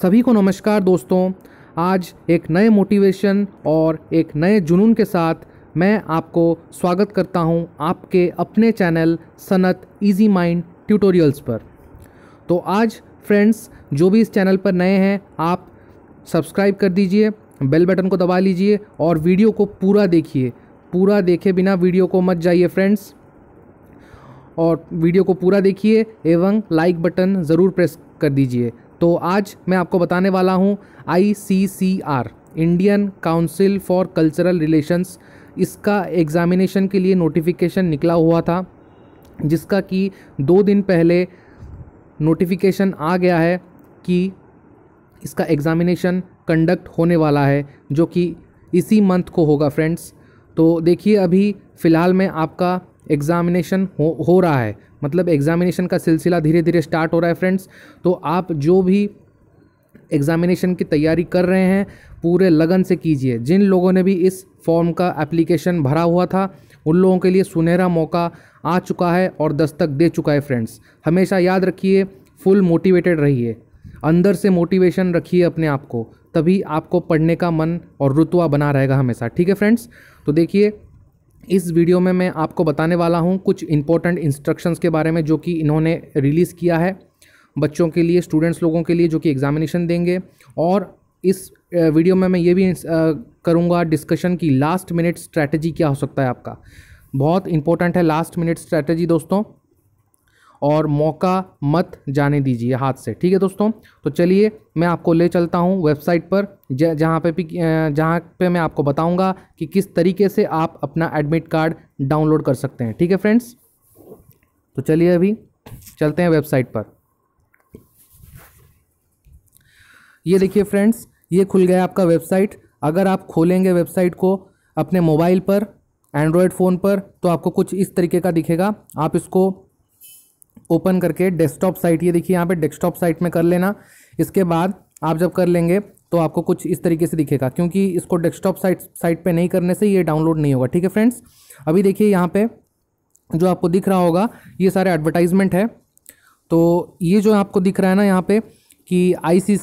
सभी को नमस्कार दोस्तों आज एक नए मोटिवेशन और एक नए जुनून के साथ मैं आपको स्वागत करता हूं आपके अपने channel Sanat easy mind tutorials पर तो आज फ्रेंड्स जो भी इस चैनल पर नए हैं आप सब्सक्राइब कर दीजिए बेल बटन को दबा लीजिए और वीडियो को पूरा देखिए पूरा देखे बिना वीडियो को मत जाइए फ्रेंड्स और वीडियो को पूरा देखिए एवं लाइक बटन ज़रूर प्रेस कर दीजिए तो आज मैं आपको बताने वाला हूँ I C C R Indian Council for Cultural Relations इसका एग्ज़ामिनेशन के लिए नोटिफिकेशन निकला हुआ था जिसका कि दो दिन पहले नोटिफिकेशन आ गया है कि इसका एग्ज़ामिनेशन कंडक्ट होने वाला है जो कि इसी मंथ को होगा फ्रेंड्स तो देखिए अभी फ़िलहाल में आपका एग्ज़ामिनेशन हो हो रहा है मतलब एग्ज़ामिनेशन का सिलसिला धीरे धीरे स्टार्ट हो रहा है फ्रेंड्स तो आप जो भी एग्ज़ामिनेशन की तैयारी कर रहे हैं पूरे लगन से कीजिए जिन लोगों ने भी इस फॉर्म का एप्लीकेशन भरा हुआ था उन लोगों के लिए सुनहरा मौका आ चुका है और दस्तक दे चुका है फ्रेंड्स हमेशा याद रखिए फुल मोटिवेटेड रहिए अंदर से मोटिवेशन रखिए अपने आप को तभी आपको पढ़ने का मन और रुतवा बना रहेगा हमेशा ठीक है फ्रेंड्स तो देखिए इस वीडियो में मैं आपको बताने वाला हूँ कुछ इंपॉर्टेंट इंस्ट्रक्शंस के बारे में जो कि इन्होंने रिलीज़ किया है बच्चों के लिए स्टूडेंट्स लोगों के लिए जो कि एग्ज़ामिनेशन देंगे और इस वीडियो में मैं ये भी करूँगा डिस्कशन की लास्ट मिनट स्ट्रैटेजी क्या हो सकता है आपका बहुत इंपॉर्टेंट है लास्ट मिनट स्ट्रैटेजी दोस्तों और मौका मत जाने दीजिए हाथ से ठीक है दोस्तों तो चलिए मैं आपको ले चलता हूँ वेबसाइट पर जहाँ पे भी जहाँ पे मैं आपको बताऊँगा कि किस तरीके से आप अपना एडमिट कार्ड डाउनलोड कर सकते हैं ठीक है फ्रेंड्स तो चलिए अभी चलते हैं वेबसाइट पर ये देखिए फ्रेंड्स ये खुल गया आपका वेबसाइट अगर आप खोलेंगे वेबसाइट को अपने मोबाइल पर एंड्रॉयड फ़ोन पर तो आपको कुछ इस तरीके का दिखेगा आप इसको ओपन करके डेस्कटॉप साइट ये देखिए यहाँ पे डेस्कटॉप साइट में कर लेना इसके बाद आप जब कर लेंगे तो आपको कुछ इस तरीके से दिखेगा क्योंकि इसको डेस्कटॉप साइट साइट पे नहीं करने से ये डाउनलोड नहीं होगा ठीक है फ्रेंड्स अभी देखिए यहाँ पे जो आपको दिख रहा होगा ये सारे एडवर्टाइजमेंट है तो ये जो आपको दिख रहा है ना यहाँ पे कि आई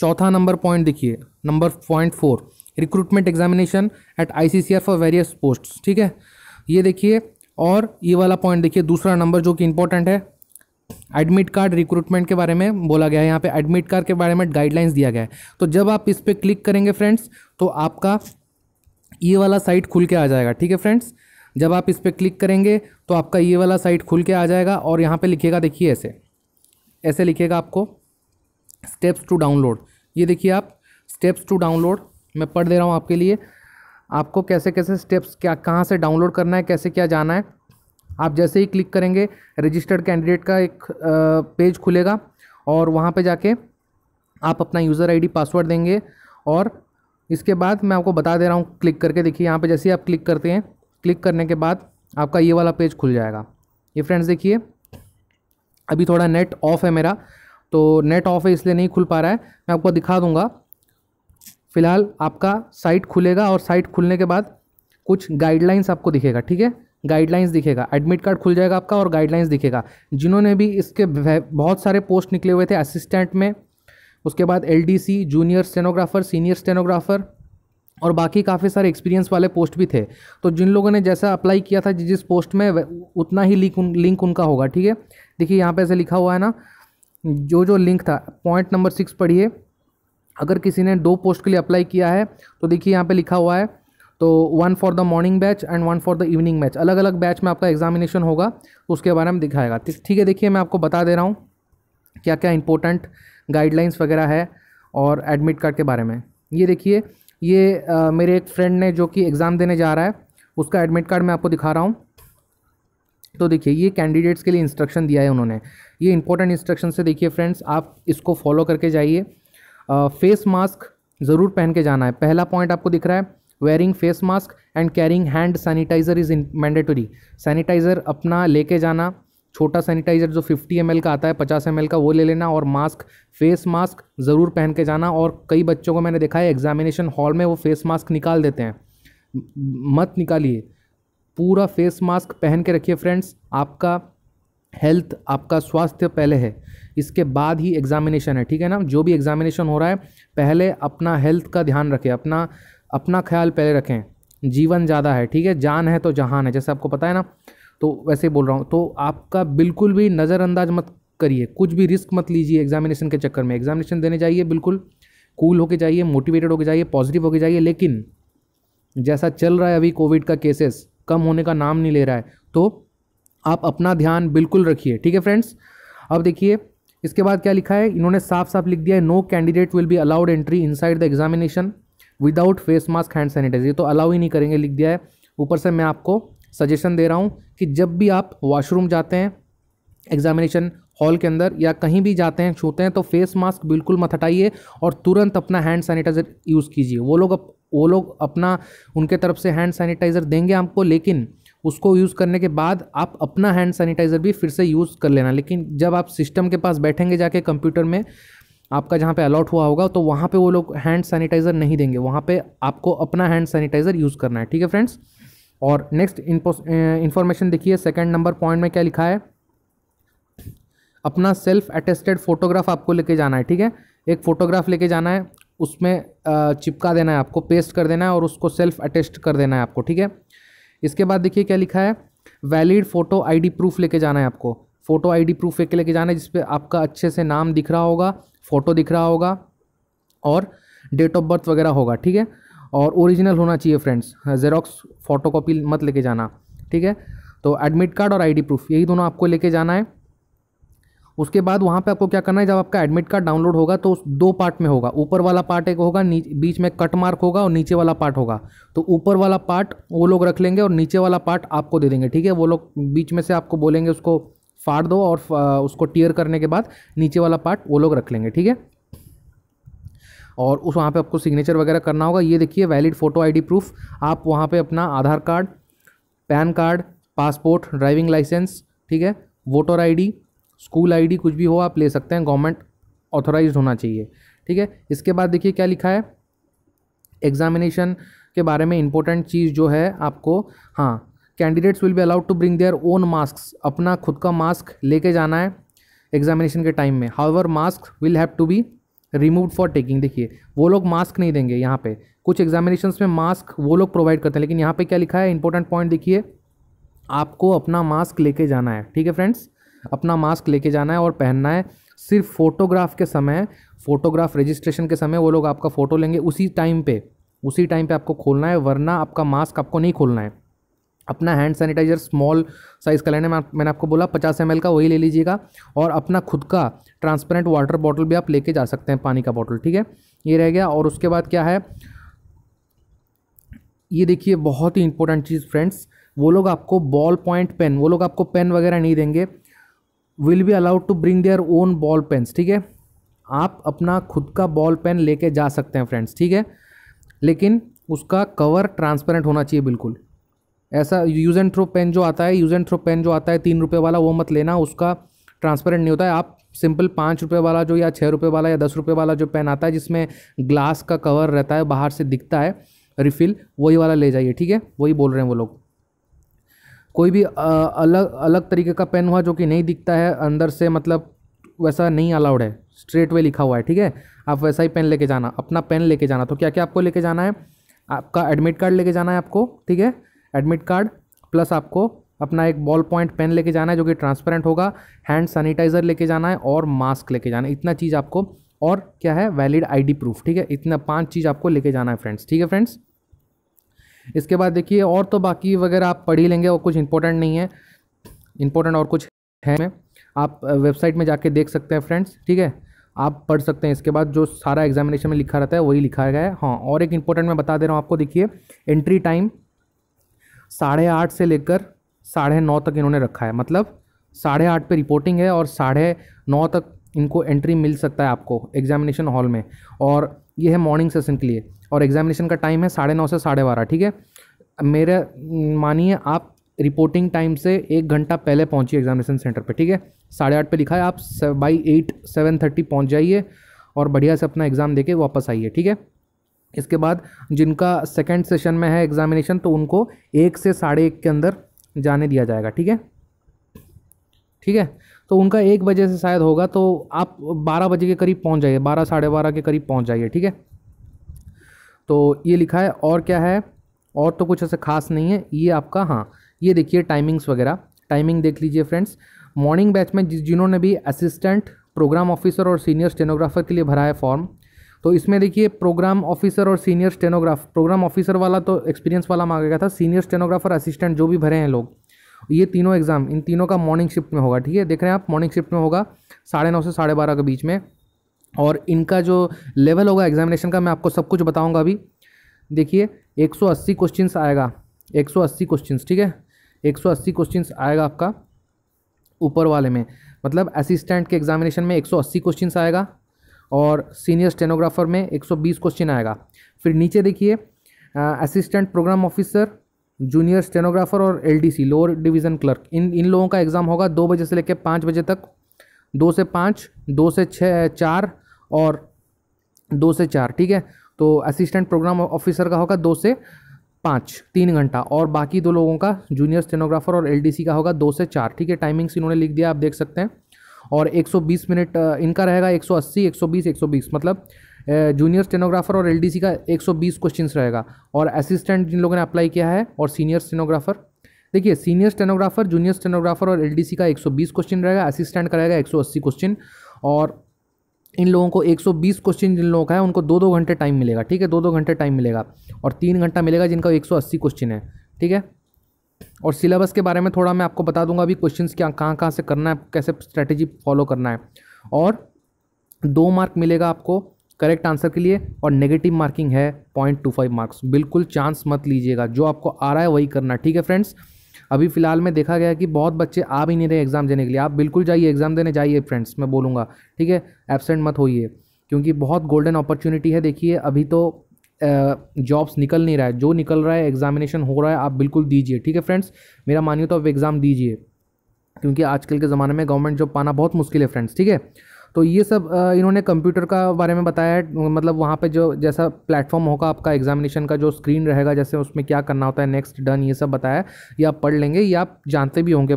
चौथा नंबर पॉइंट देखिए number point four recruitment examination at I for various post ठीक है ये देखिए और ये वाला पॉइंट देखिए दूसरा नंबर जो कि इंपॉर्टेंट है एडमिट कार्ड रिक्रूटमेंट के बारे में बोला गया है यहाँ पे एडमिट कार्ड के बारे में गाइडलाइंस दिया गया है तो जब आप इस पर क्लिक करेंगे फ्रेंड्स तो आपका ये वाला साइट खुल के आ जाएगा ठीक है फ्रेंड्स जब आप इस पर क्लिक करेंगे तो आपका ये वाला साइट खुल के आ जाएगा और यहाँ पर लिखेगा देखिए ऐसे ऐसे लिखेगा आपको स्टेप्स टू डाउनलोड ये देखिए आप स्टेप्स टू डाउनलोड मैं पढ़ दे रहा हूँ आपके लिए आपको कैसे कैसे स्टेप्स क्या कहाँ से डाउनलोड करना है कैसे क्या जाना है आप जैसे ही क्लिक करेंगे रजिस्टर्ड कैंडिडेट का एक पेज खुलेगा और वहाँ पे जाके आप अपना यूज़र आईडी पासवर्ड देंगे और इसके बाद मैं आपको बता दे रहा हूँ क्लिक करके देखिए यहाँ पे जैसे ही आप क्लिक करते हैं क्लिक करने के बाद आपका ये वाला पेज खुल जाएगा ये फ्रेंड्स देखिए अभी थोड़ा नेट ऑफ है मेरा तो नेट ऑफ है इसलिए नहीं खुल पा रहा है मैं आपको दिखा दूँगा फिलहाल आपका साइट खुलेगा और साइट खुलने के बाद कुछ गाइडलाइंस आपको दिखेगा ठीक है गाइडलाइंस दिखेगा एडमिट कार्ड खुल जाएगा आपका और गाइडलाइंस दिखेगा जिन्होंने भी इसके बहुत सारे पोस्ट निकले हुए थे असिस्टेंट में उसके बाद LDC junior stenographer senior stenographer और बाकी काफ़ी सारे एक्सपीरियंस वाले पोस्ट भी थे तो जिन लोगों ने जैसा अप्लाई किया था जिस पोस्ट में उतना ही लिंक लिंक उनका होगा ठीक है देखिए यहाँ पे ऐसे लिखा हुआ है ना जो जो लिंक था पॉइंट नंबर सिक्स पढ़िए अगर किसी ने दो पोस्ट के लिए अप्लाई किया है तो देखिए यहाँ पे लिखा हुआ है तो one for the morning batch and one for the evening batch अलग अलग बैच में आपका एग्जामिनेशन होगा तो उसके बारे में दिखाएगा ठीक है देखिए मैं आपको बता दे रहा हूँ क्या क्या इंपॉर्टेंट गाइडलाइंस वगैरह है और एडमिट कार्ड के बारे में ये देखिए ये आ, मेरे एक फ्रेंड ने जो कि एग्ज़ाम देने जा रहा है उसका एडमिट कार्ड मैं आपको दिखा रहा हूँ तो देखिए ये कैंडिडेट्स के लिए इंस्ट्रक्शन दिया है उन्होंने ये इंपॉर्टेंट इंस्ट्रक्शन से देखिए फ्रेंड्स आप इसको फॉलो करके जाइए फेस मास्क ज़रूर पहन के जाना है पहला पॉइंट आपको दिख रहा है wearing face mask and carrying hand sanitiser is mandatory sanitiser अपना लेके जाना छोटा सैनिटाइज़र जो 50 एम का आता है 50 एम का वो ले लेना और मास्क फेस मास्क ज़रूर पहन के जाना और कई बच्चों को मैंने देखा है एग्जामिनेशन हॉल में वो फेस मास्क निकाल देते हैं मत निकालिए पूरा फेस मास्क पहन के रखिए फ्रेंड्स आपका हेल्थ आपका स्वास्थ्य पहले है इसके बाद ही एग्जामिनेशन है ठीक है ना जो भी एग्जामिनेशन हो रहा है पहले अपना हेल्थ का ध्यान रखें अपना अपना ख्याल पहले रखें जीवन ज़्यादा है ठीक है जान है तो जहान है जैसे आपको पता है ना तो वैसे ही बोल रहा हूँ तो आपका बिल्कुल भी नज़रअंदाज मत करिए कुछ भी रिस्क मत लीजिए एग्जामिनेशन के चक्कर में एग्जामिनेशन देने जाइए बिल्कुल कूल होके जाइए मोटिवेटेड होके जाइए पॉजिटिव होके जाइए लेकिन जैसा चल रहा है अभी कोविड का केसेस कम होने का नाम नहीं ले रहा है तो आप अपना ध्यान बिल्कुल रखिए ठीक है फ्रेंड्स अब देखिए इसके बाद क्या लिखा है इन्होंने साफ साफ लिख दिया है no candidate will be allowed entry inside the examination without face mask hand sanitiser ये तो अलाउ ही नहीं करेंगे लिख दिया है ऊपर से मैं आपको सजेशन दे रहा हूँ कि जब भी आप वॉशरूम जाते हैं एग्जामिनेशन हॉल के अंदर या कहीं भी जाते हैं छूते हैं तो फेस मास्क बिल्कुल मत हटाइए और तुरंत अपना हैंड सैनिटाइज़र यूज़ कीजिए वो लोग अप, वो लोग अपना उनके तरफ से हैंड सैनिटाइज़र देंगे आपको लेकिन उसको यूज़ करने के बाद आप अपना हैंड सैनिटाइज़र भी फिर से यूज़ कर लेना लेकिन जब आप सिस्टम के पास बैठेंगे जाके कंप्यूटर में आपका जहाँ पे अलॉट हुआ होगा तो वहाँ पे वो लोग हैंड सैनिटाइज़र नहीं देंगे वहाँ पे आपको अपना हैंड सैनिटाइज़र यूज़ करना है ठीक है फ्रेंड्स और नेक्स्ट इन्फॉर्मेशन देखिए सेकेंड नंबर पॉइंट में क्या लिखा है अपना सेल्फ अटेस्टेड फोटोग्राफ आपको लेके जाना है ठीक है एक फ़ोटोग्राफ लेके जाना है उसमें चिपका देना है आपको पेस्ट कर देना है और उसको सेल्फ अटेस्ट कर देना है आपको ठीक है इसके बाद देखिए क्या लिखा है वैलिड फोटो आईडी प्रूफ लेके जाना है आपको फोटो आईडी प्रूफ लेके लेके जाना है जिसपे आपका अच्छे से नाम दिख रहा होगा फोटो दिख रहा होगा और डेट ऑफ बर्थ वगैरह होगा ठीक है और ओरिजिनल होना चाहिए फ्रेंड्स जेरोक्स फोटो कॉपी मत लेके जाना ठीक है तो एडमिट कार्ड और आईडी प्रूफ यही दोनों आपको लेके जाना है उसके बाद वहाँ पे आपको क्या करना है जब आपका एडमिट कार्ड डाउनलोड होगा तो दो पार्ट में होगा ऊपर वाला पार्ट एक होगा बीच में कट मार्क होगा और नीचे वाला पार्ट होगा तो ऊपर वाला पार्ट वो लोग रख लेंगे और नीचे वाला पार्ट आपको दे देंगे ठीक है वो लोग बीच में से आपको बोलेंगे उसको फाड़ दो और उसको टीयर करने के बाद नीचे वाला पार्ट वो लोग रख लेंगे ठीक है और उस वहाँ पर आपको सिग्नेचर वगैरह करना होगा ये देखिए वैलिड फ़ोटो आई प्रूफ आप वहाँ पर अपना Aadhaar card PAN card passport driving licence ठीक है वोटर आई स्कूल आईडी कुछ भी हो आप ले सकते हैं गवर्नमेंट ऑथोराइज होना चाहिए ठीक है इसके बाद देखिए क्या लिखा है एग्जामिनेशन के बारे में इंपॉर्टेंट चीज़ जो है आपको हाँ candidates will be allowed to bring their own mask अपना खुद का मास्क लेके जाना है एग्जामिनेशन के टाइम में however mask will have to be remove for taking देखिए वो लोग मास्क नहीं देंगे यहाँ पे कुछ एग्जामिनेशन में मास्क वो लोग प्रोवाइड करते हैं लेकिन यहाँ पे क्या लिखा है इंपॉर्टेंट पॉइंट देखिए आपको अपना मास्क लेके जाना है ठीक है फ्रेंड्स अपना मास्क लेके जाना है और पहनना है सिर्फ फोटोग्राफ के समय फोटोग्राफ रजिस्ट्रेशन के समय वो लोग आपका फ़ोटो लेंगे उसी टाइम पे उसी टाइम पे आपको खोलना है वरना आपका मास्क आपको नहीं खोलना है अपना हैंड सैनिटाइज़र स्मॉल साइज़ का लेना मैं मैंने आपको बोला पचास एम का वही ले लीजिएगा और अपना खुद का ट्रांसपेरेंट वाटर बॉटल भी आप लेके जा सकते हैं पानी का बॉटल ठीक है ये रह गया और उसके बाद क्या है ये देखिए बहुत ही इंपॉर्टेंट चीज़ फ्रेंड्स वो लोग आपको बॉल पॉइंट पेन वो लोग आपको पेन वगैरह नहीं देंगे will be allowed to bring their own ball pens ठीक है आप अपना खुद का बॉल पेन लेके जा सकते हैं फ्रेंड्स ठीक है लेकिन उसका कवर ट्रांसपेरेंट होना चाहिए बिल्कुल ऐसा यूज़ एंड थ्रो पेन जो आता है यूज़ एंड थ्रो पेन जो आता है तीन रुपये वाला वो मत लेना उसका ट्रांसपेरेंट नहीं होता है आप सिंपल पाँच रुपये वाला जो या छः रुपये वाला या दस रुपये वाला जो पेन आता है जिसमें ग्लास का कवर रहता है बाहर से दिखता है रिफ़िल वही वाला ले जाइए ठीक है वही बोल रहे हैं वो लोग कोई भी अलग अलग तरीके का पेन हुआ जो कि नहीं दिखता है अंदर से मतलब वैसा नहीं अलाउड है स्ट्रेट वे लिखा हुआ है ठीक है आप वैसा ही पेन लेके जाना अपना पेन लेके जाना तो क्या क्या आपको लेके जाना है आपका एडमिट कार्ड लेके जाना है आपको ठीक है एडमिट कार्ड प्लस आपको अपना एक बॉल पॉइंट पेन लेके जाना है जो कि ट्रांसपेरेंट होगा हैंड सैनिटाइज़र लेके जाना है और मास्क लेके जाना है इतना चीज़ आपको और क्या है वैलिड आईडी प्रूफ ठीक है इतना पांच चीज़ आपको लेके जाना है फ्रेंड्स ठीक है फ्रेंड्स इसके बाद देखिए और तो बाकी वगैरह आप पढ़ ही लेंगे और कुछ इंपॉर्टेंट नहीं है इंपॉर्टेंट और कुछ है मैं आप वेबसाइट में जाके देख सकते हैं फ्रेंड्स ठीक है आप पढ़ सकते हैं इसके बाद जो सारा एग्जामिनेशन में लिखा रहता है वही लिखा गया है हाँ और एक इंपॉर्टेंट मैं बता दे रहा हूँ आपको देखिए एंट्री टाइम साढ़े आठ से लेकर साढ़े नौ तक इन्होंने रखा है मतलब साढ़े आठ पर रिपोर्टिंग है और साढ़े नौ तक इनको एंट्री मिल सकता है आपको एग्जामिनेशन हॉल में और ये है मॉर्निंग सेशन के लिए और एग्जामिनेशन का टाइम है साढ़े नौ से साढ़े बारह ठीक है मेरे मानिए आप रिपोर्टिंग टाइम से एक घंटा पहले पहुंचिए एग्जामिनेशन सेंटर पे ठीक है साढ़े आठ पर लिखा है आप बाई एट सेवन थर्टी पहुँच जाइए और बढ़िया से अपना एग्ज़ाम दे वापस आइए ठीक है इसके बाद जिनका सेकेंड सेशन में है एग्जामिनेशन तो उनको एक से साढ़े एक के अंदर जाने दिया जाएगा ठीक है ठीक है तो उनका एक बजे से शायद होगा तो आप बारह बजे के करीब पहुँच जाइए बारह साढ़े बारह के करीब पहुँच जाइए ठीक है तो ये लिखा है और क्या है और तो कुछ ऐसे खास नहीं है ये आपका हाँ ये देखिए टाइमिंग्स वगैरह टाइमिंग देख लीजिए फ्रेंड्स मॉर्निंग बैच में जिन्होंने भी असिस्टेंट प्रोग्राम ऑफिसर और सीनियर स्टेनोग्राफर के लिए भरा है फॉर्म तो इसमें देखिए प्रोग्राम ऑफिसर और सीनियर स्टेनोग्राफ प्रोग्राम ऑफिसर वाला तो एक्सपीरियंस वाला मांगा गया था सीनियर स्टेनोग्राफर असिस्टेंट जो भी भरे हैं लोग ये तीनों एग्ज़ाम इन तीनों का मॉर्निंग शिफ्ट में होगा ठीक है देख रहे हैं आप मॉर्निंग शिफ्ट में होगा साढ़े नौ से साढ़े बारह के बीच में और इनका जो लेवल होगा एग्जामिनेशन का मैं आपको सब कुछ बताऊंगा अभी देखिए 180 क्वेश्चंस आएगा 180 क्वेश्चंस ठीक है 180 क्वेश्चंस आएगा आपका ऊपर वाले में मतलब असिस्टेंट के एग्जामिनेशन में 180 क्वेश्चंस आएगा और सीनियर स्टेनोग्राफर में 120 क्वेश्चन आएगा फिर नीचे देखिए assistant programme officer junior stenographer और एलडीसी लोअर डिवीज़न क्लर्क इन इन लोगों का एग्ज़ाम होगा दो बजे से लेकर पाँच बजे तक दो से पाँच दो से छः चार और दो से चार ठीक है तो असिस्टेंट प्रोग्राम ऑफिसर का होगा दो से पाँच तीन घंटा और बाकी दो लोगों का जूनियर स्टेनोग्राफर और एलडीसी का होगा दो से चार ठीक है टाइमिंग्स इन्होंने लिख दिया आप देख सकते हैं और 120 मिनट इनका रहेगा 180 120 120 मतलब जूनियर स्टेनोग्राफर और एलडीसी का 120 क्वेश्चंस रहेगा और असिस्टेंट जिन लोगों ने अप्लाई किया है और सीनियर स्टेनोग्राफर देखिए सीनियर स्टेनोग्राफर जूनियर स्टेनोग्राफर और एलडीसी का 120 क्वेश्चन रहेगा असिस्टेंट का रहेगा 180 क्वेश्चन और इन लोगों को 120 क्वेश्चन जिन लोगों का है उनको दो दो घंटे टाइम मिलेगा ठीक है दो दो घंटे टाइम मिलेगा और तीन घंटा मिलेगा जिनका एक क्वेश्चन है ठीक है और सिलेबस के बारे में थोड़ा मैं आपको बता दूंगा अभी क्वेश्चन क्या कहाँ कहाँ से करना है कैसे स्ट्रैटेजी फॉलो करना है और दो मार्क मिलेगा आपको करेक्ट आंसर के लिए और नेगेटिव मार्किंग है पॉइंट टू फाइव मार्क्स बिल्कुल चांस मत लीजिएगा जो आपको आ रहा है वही करना ठीक है फ्रेंड्स अभी फिलहाल में देखा गया कि बहुत बच्चे आ भी नहीं रहे एग्ज़ाम देने के लिए आप बिल्कुल जाइए एग्ज़ाम देने जाइए फ्रेंड्स मैं बोलूँगा ठीक है एबसेंट मत होइए क्योंकि बहुत गोल्डन अपॉर्चुनिटी है देखिए अभी तो जॉब्स निकल नहीं रहा है जो निकल रहा है एग्जामिनेशन हो रहा है आप बिल्कुल दीजिए ठीक है फ्रेंड्स मेरा मानिए तो आप एग्ज़ाम दीजिए क्योंकि आजकल के ज़माने में गवर्नमेंट जॉब पाना बहुत मुश्किल है फ्रेंड्स ठीक है तो ये सब इन्होंने कंप्यूटर का बारे में बताया है मतलब वहाँ पे जो जैसा प्लेटफॉर्म होगा आपका एग्जामिनेशन का जो स्क्रीन रहेगा जैसे उसमें क्या करना होता है नेक्स्ट डन ये सब बताया ये आप पढ़ लेंगे ये आप जानते भी होंगे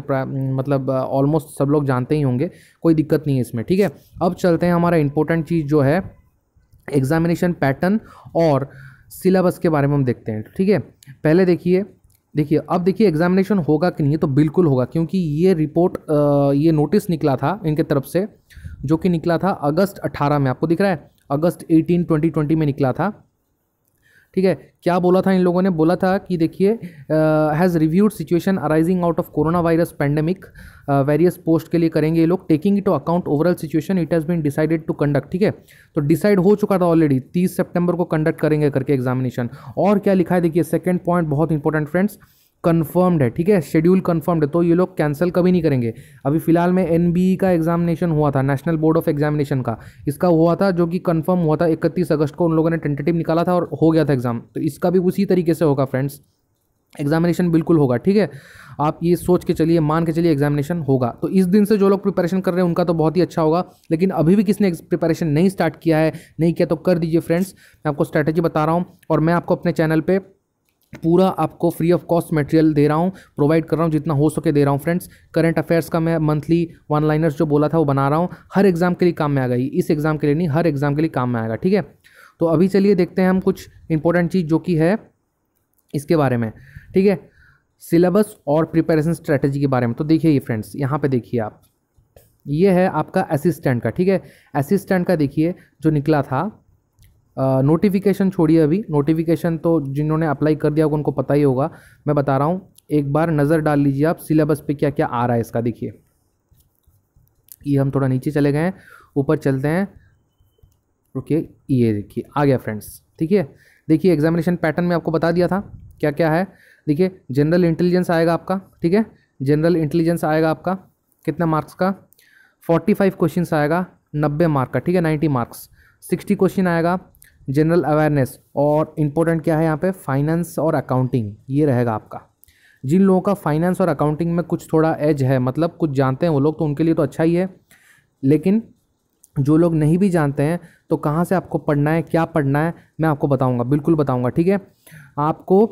मतलब ऑलमोस्ट सब लोग जानते ही होंगे कोई दिक्कत नहीं है इसमें ठीक है अब चलते हैं हमारा इंपॉर्टेंट चीज़ जो है एग्जामिनेशन पैटर्न और सिलेबस के बारे में हम देखते हैं ठीक है पहले देखिए देखिए अब देखिए एग्जामिनेशन होगा कि नहीं तो बिल्कुल होगा क्योंकि ये रिपोर्ट ये नोटिस निकला था इनके तरफ से जो कि निकला था अगस्त 18 में आपको दिख रहा है अगस्त 18 2020 में निकला था ठीक है क्या बोला था इन लोगों ने बोला था कि देखिए has reviewed situation arising out of corona virus pandemic various post के लिए करेंगे ये लोग taking to account overall situation it has been decided to conduct ठीक है तो डिसाइड हो चुका था ऑलरेडी तीस सितंबर को कंडक्ट करेंगे करके एग्जामिनेशन और क्या लिखा है देखिए सेकेंड पॉइंट बहुत इंपॉर्टेंट फ्रेंड्स कन्फर्म्ड है ठीक है शेड्यूल कन्फर्म्ड है तो ये लोग कैंसिल कभी नहीं करेंगे अभी फिलहाल में एन e का एग्जामिनेशन हुआ था नेशनल बोर्ड ऑफ एग्जामिनेशन का इसका हुआ था जो कि कन्फर्म हुआ था इकतीस अगस्त को उन लोगों ने टेंटेटिव निकाला था और हो गया था एग्ज़ाम तो इसका भी उसी तरीके से होगा फ्रेंड्स एग्जामिनेशन बिल्कुल होगा ठीक है आप ये सोच के चलिए मान के चलिए एग्जामिनेशन होगा तो इस दिन से जो लोग प्रिपरेशन कर रहे हैं उनका तो बहुत ही अच्छा होगा लेकिन अभी भी किसने प्रिपरेशन नहीं स्टार्ट किया है नहीं किया तो कर दीजिए फ्रेंड्स मैं आपको स्ट्रैटेजी बता रहा हूँ और मैं आपको अपने चैनल पर पूरा आपको फ्री ऑफ कॉस्ट मटेरियल दे रहा हूँ प्रोवाइड कर रहा हूँ जितना हो सके दे रहा हूँ फ्रेंड्स करंट अफेयर्स का मैं मंथली वन लाइनर्स जो बोला था वो बना रहा हूँ हर एग्ज़ाम के लिए काम में आएगा इस एग्ज़ाम के लिए नहीं हर एग्ज़ाम के लिए काम में आएगा ठीक है तो अभी चलिए देखते हैं हम कुछ इंपॉर्टेंट चीज़ जो कि है इसके बारे में ठीक है सिलेबस और प्रिपेरेशन स्ट्रेटजी के बारे में तो देखिए ये फ्रेंड्स यहाँ पर देखिए आप ये है आपका असिस्टेंट का ठीक है असिस्टेंट का देखिए जो निकला था नोटिफिकेशन छोड़िए अभी नोटिफिकेशन तो जिन्होंने अप्लाई कर दिया होगा उनको पता ही होगा मैं बता रहा हूँ एक बार नज़र डाल लीजिए आप सिलेबस पे क्या क्या आ रहा है इसका देखिए ये हम थोड़ा नीचे चले गए हैं ऊपर चलते हैं ओके ये देखिए आ गया फ्रेंड्स ठीक है देखिए एग्जामिनेशन पैटर्न में आपको बता दिया था क्या क्या है देखिए जनरल इंटेलिजेंस आएगा आपका ठीक है जनरल इंटेलिजेंस आएगा आपका कितना मार्क्स का फोर्टी फाइव आएगा नब्बे मार्क का ठीक है नाइन्टी मार्क्स सिक्सटी क्वेश्चन आएगा जनरल अवेयरनेस और इम्पोर्टेंट क्या है यहाँ पे फाइनेंस और अकाउंटिंग ये रहेगा आपका जिन लोगों का फाइनेंस और अकाउंटिंग में कुछ थोड़ा एज है मतलब कुछ जानते हैं वो लोग तो उनके लिए तो अच्छा ही है लेकिन जो लोग नहीं भी जानते हैं तो कहाँ से आपको पढ़ना है क्या पढ़ना है मैं आपको बताऊँगा बिल्कुल बताऊँगा ठीक है आपको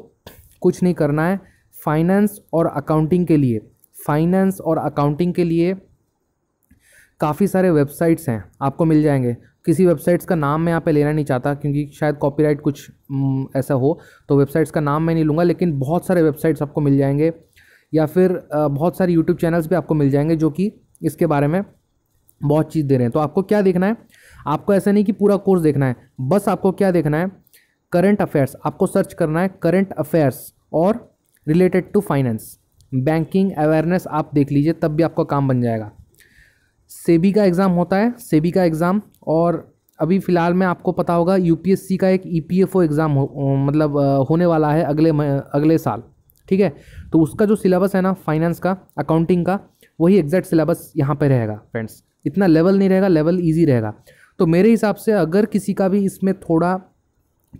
कुछ नहीं करना है फाइनेंस और अकाउंटिंग के लिए फाइनेंस और अकाउंटिंग के लिए काफ़ी सारे वेबसाइट्स हैं आपको मिल जाएंगे किसी वेबसाइट्स का नाम मैं यहाँ पे लेना नहीं चाहता क्योंकि शायद कॉपीराइट कुछ हम्म, ऐसा हो तो वेबसाइट्स का नाम मैं नहीं लूँगा लेकिन बहुत सारे वेबसाइट्स आपको मिल जाएंगे या फिर बहुत सारे यूट्यूब चैनल्स भी आपको मिल जाएंगे जो कि इसके बारे में बहुत चीज़ दे रहे हैं तो आपको क्या देखना है आपको ऐसा नहीं कि पूरा कोर्स देखना है बस आपको क्या देखना है करंट अफेयर्स आपको सर्च करना है करंट अफेयर्स और related to finance banking awareness आप देख लीजिए तब भी आपका काम बन जाएगा सेबी का एग्ज़ाम होता है सेबी का एग्ज़ाम और अभी फ़िलहाल में आपको पता होगा यूपीएससी का एक ईपीएफओ e एग्ज़ाम हो मतलब होने वाला है अगले अगले साल ठीक है तो उसका जो सिलेबस है ना फाइनेंस का अकाउंटिंग का वही एग्जैक्ट सिलेबस यहाँ पर रहेगा फ्रेंड्स इतना लेवल नहीं रहेगा लेवल ईजी रहेगा तो मेरे हिसाब से अगर किसी का भी इसमें थोड़ा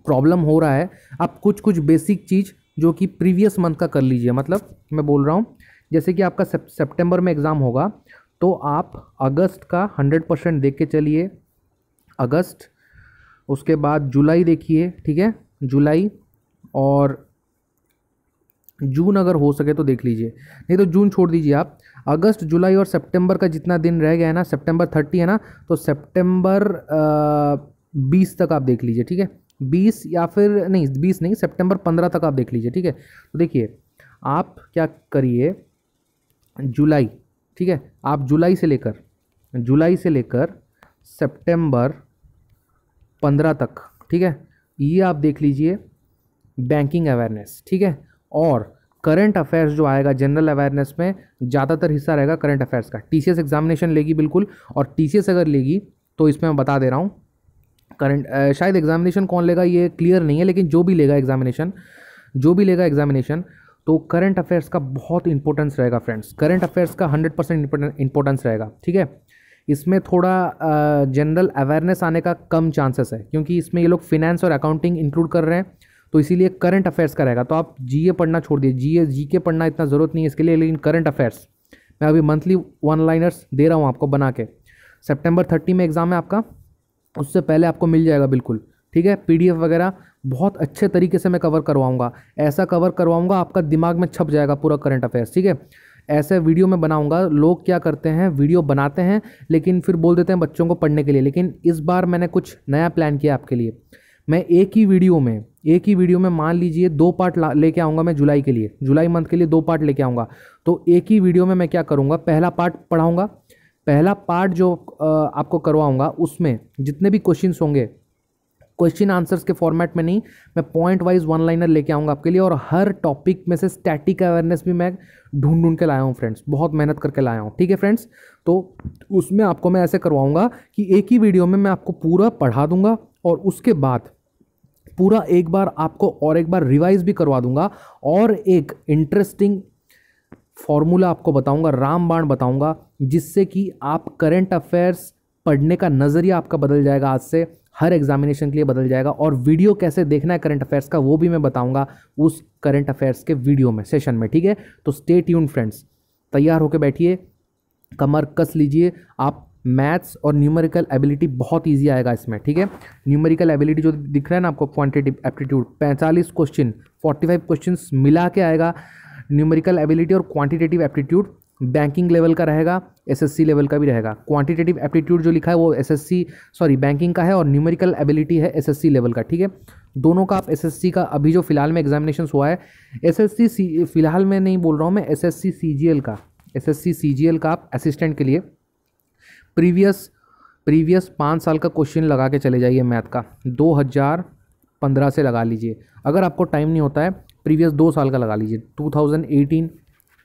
प्रॉब्लम हो रहा है आप कुछ कुछ बेसिक चीज़ जो कि प्रीवियस मंथ का कर लीजिए मतलब मैं बोल रहा हूँ जैसे कि आपका सेप्टेम्बर में एग्ज़ाम होगा तो आप अगस्त का हंड्रेड परसेंट देख के चलिए अगस्त उसके बाद जुलाई देखिए ठीक है जुलाई और जून अगर हो सके तो देख लीजिए नहीं तो जून छोड़ दीजिए आप अगस्त जुलाई और सितंबर का जितना दिन रह गया है ना सितंबर थर्टी है ना तो सितंबर बीस तक आप देख लीजिए ठीक है बीस या फिर नहीं बीस नहीं सितंबर पंद्रह तक आप देख लीजिए ठीक है तो देखिए आप क्या करिए जुलाई ठीक है आप जुलाई से लेकर जुलाई से लेकर सितंबर पंद्रह तक ठीक है ये आप देख लीजिए बैंकिंग अवेयरनेस ठीक है और करंट अफेयर्स जो आएगा जनरल अवेयरनेस में ज़्यादातर हिस्सा रहेगा करंट अफेयर्स का टी एग्जामिनेशन लेगी बिल्कुल और टी अगर लेगी तो इसमें मैं बता दे रहा हूँ करंट शायद एग्जामिनेशन कौन लेगा ये क्लियर नहीं है लेकिन जो भी लेगा एग्जामिनेशन जो भी लेगा एग्जामिनेशन तो करंट अफेयर्स का बहुत इंपॉर्टेंस रहेगा फ्रेंड्स करंट अफेयर्स का हंड्रेड परसेंट इंपॉर्टेंस रहेगा ठीक है इसमें थोड़ा जनरल अवेयरनेस आने का कम चांसेस है क्योंकि इसमें ये लोग फिनेंस और अकाउंटिंग इंक्लूड कर रहे हैं तो इसीलिए करंट अफेयर्स का रहेगा तो आप जीए पढ़ना छोड़ दिए जीए जीके पढ़ना इतना ज़रूरत नहीं है इसके लिए लेकिन करंट अफेयर्स मैं अभी मंथली वन लाइनर्स दे रहा हूँ आपको बना के सेप्टेम्बर थर्टी में एग्ज़ाम है आपका उससे पहले आपको मिल जाएगा बिल्कुल ठीक है पीडीएफ वगैरह बहुत अच्छे तरीके से मैं कवर करवाऊँगा ऐसा कवर करवाऊँगा आपका दिमाग में छप जाएगा पूरा करंट अफेयर्स ठीक है ऐसे वीडियो में बनाऊंगा लोग क्या करते हैं वीडियो बनाते हैं लेकिन फिर बोल देते हैं बच्चों को पढ़ने के लिए लेकिन इस बार मैंने कुछ नया प्लान किया आपके लिए मैं एक ही वीडियो में एक ही वीडियो में मान लीजिए दो पार्ट लेके आऊँगा मैं जुलाई के लिए जुलाई मंथ के लिए दो पार्ट लेके आऊँगा तो एक ही वीडियो में मैं क्या करूँगा पहला पार्ट पढ़ाऊँगा पहला पार्ट जो आपको करवाऊँगा उसमें जितने भी क्वेश्चंस होंगे क्वेश्चन आंसर्स के फॉर्मेट में नहीं मैं पॉइंट वाइज वन लाइनर लेके आऊँगा आपके लिए और हर टॉपिक में से स्टैटिक अवेयरनेस भी मैं ढूंढ ढूंढ के लाया हूँ फ्रेंड्स बहुत मेहनत करके लाया हूँ ठीक है फ्रेंड्स तो उसमें आपको मैं ऐसे करवाऊँगा कि एक ही वीडियो में मैं आपको पूरा पढ़ा दूँगा और उसके बाद पूरा एक बार आपको और एक बार रिवाइज भी करवा दूंगा और एक इंटरेस्टिंग फॉर्मूला आपको बताऊंगा रामबाण बताऊंगा जिससे कि आप करंट अफेयर्स पढ़ने का नज़रिया आपका बदल जाएगा आज से हर एग्जामिनेशन के लिए बदल जाएगा और वीडियो कैसे देखना है करंट अफेयर्स का वो भी मैं बताऊंगा उस करंट अफेयर्स के वीडियो में सेशन में ठीक है तो स्टे ट्यून फ्रेंड्स तैयार होकर बैठिए कमर कस लीजिए आप मैथ्स और न्यूमेरिकल एबिलिटी बहुत ईजी आएगा इसमें ठीक है न्यूमेरिकल एबिलिटी जो दिख रहा है ना आपको क्वान्टिटिव एप्टीट्यूड पैंतालीस क्वेश्चन फाइव क्वेश्चन मिला के आएगा न्यूमेरिकल एबिलिटी और क्वांटिटेटिव एप्टीट्यूड बैंकिंग लेवल का रहेगा एसएससी लेवल का भी रहेगा क्वांटिटेटिव एप्टीट्यूड जो लिखा है वो एसएससी सॉरी बैंकिंग का है और न्यूमेरिकल एबिलिटी है एसएससी लेवल का ठीक है दोनों का आप एसएससी का अभी जो फिलहाल में एग्जामिनेशन हुआ है एसएससी सी फिलहाल मैं नहीं बोल रहा हूँ मैं जी एल का एस जी एल का आप असिस्टेंट के लिए प्रीवियस प्रीवियस पाँच साल का क्वेश्चन लगा के चले जाइए मैथ का दो हज़ार पंद्रह से लगा लीजिए अगर आपको टाइम नहीं होता है प्रीवियस दो साल का लगा लीजिए टू थाउजेंड एटीन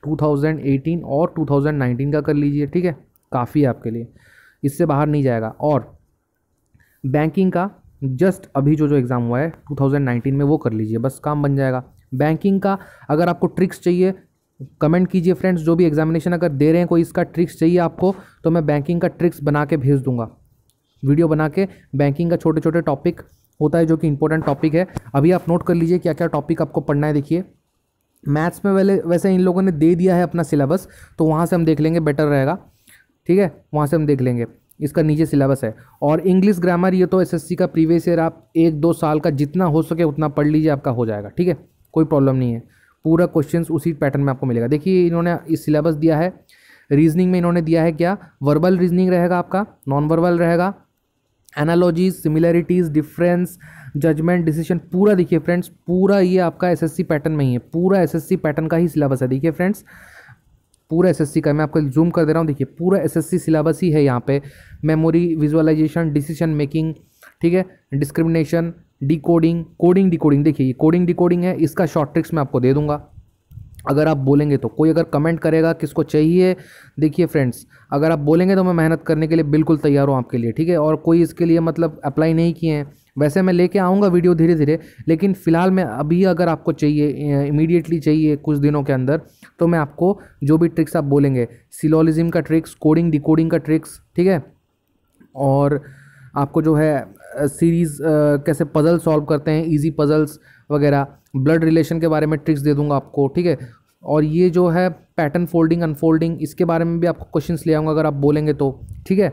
2018 और 2019 का कर लीजिए ठीक है काफ़ी है आपके लिए इससे बाहर नहीं जाएगा और बैंकिंग का जस्ट अभी जो जो एग्ज़ाम हुआ है 2019 में वो कर लीजिए बस काम बन जाएगा बैंकिंग का अगर आपको ट्रिक्स चाहिए कमेंट कीजिए फ्रेंड्स जो भी एग्जामिनेशन अगर दे रहे हैं कोई इसका ट्रिक्स चाहिए आपको तो मैं बैंकिंग का ट्रिक्स बना के भेज दूंगा वीडियो बना के बैंकिंग का छोटे छोटे टॉपिक होता है जो कि इंपॉर्टेंट टॉपिक है अभी आप नोट कर लीजिए क्या क्या टॉपिक आपको पढ़ना है देखिए मैथ्स में वैले वैसे इन लोगों ने दे दिया है अपना सिलेबस तो वहाँ से हम देख लेंगे बेटर रहेगा ठीक है वहाँ से हम देख लेंगे इसका नीचे सिलेबस है और इंग्लिश ग्रामर ये तो एसएससी का प्रीवियस ईयर आप एक दो साल का जितना हो सके उतना पढ़ लीजिए आपका हो जाएगा ठीक है कोई प्रॉब्लम नहीं है पूरा क्वेश्चन उसी पैटर्न में आपको मिलेगा देखिए इन्होंने इस सिलेबस दिया है रीजनिंग में इन्होंने दिया है क्या वर्बल रीजनिंग रहेगा आपका नॉन वर्बल रहेगा analogies similarities difference judgement decision पूरा देखिए फ्रेंड्स पूरा ये आपका एसएससी पैटर्न में ही है पूरा एसएससी पैटर्न का ही सिलेबस है देखिए फ्रेंड्स पूरा एसएससी का मैं आपको जूम कर दे रहा हूँ देखिए पूरा एसएससी सिलेबस ही है यहाँ पे मेमोरी विजुअलाइजेशन डिसीजन मेकिंग ठीक है डिस्क्रिमिनेशन डिकोडिंग कोडिंग डिकोडिंग देखिए ये कोडिंग डिकोडिंग है इसका शॉर्ट ट्रिक्स मैं आपको दे दूंगा अगर आप बोलेंगे तो कोई अगर कमेंट करेगा किसको चाहिए देखिए फ्रेंड्स अगर आप बोलेंगे तो मैं मेहनत करने के लिए बिल्कुल तैयार हूँ आपके लिए ठीक है और कोई इसके लिए मतलब अप्लाई नहीं किए हैं वैसे मैं लेके आऊँगा वीडियो धीरे धीरे लेकिन फ़िलहाल मैं अभी अगर आपको चाहिए इमीडिएटली चाहिए कुछ दिनों के अंदर तो मैं आपको जो भी ट्रिक्स आप बोलेंगे सिलोलिज्म का ट्रिक्स कोडिंग डिकोडिंग का ट्रिक्स ठीक है और आपको जो है सीरीज़ कैसे पज़ल सॉल्व करते हैं इजी पज़ल्स वगैरह ब्लड रिलेशन के बारे में ट्रिक्स दे दूंगा आपको ठीक है और ये जो है पैटर्न फोल्डिंग अनफोल्डिंग इसके बारे में भी आपको क्वेश्चंस ले आऊँगा अगर आप बोलेंगे तो ठीक है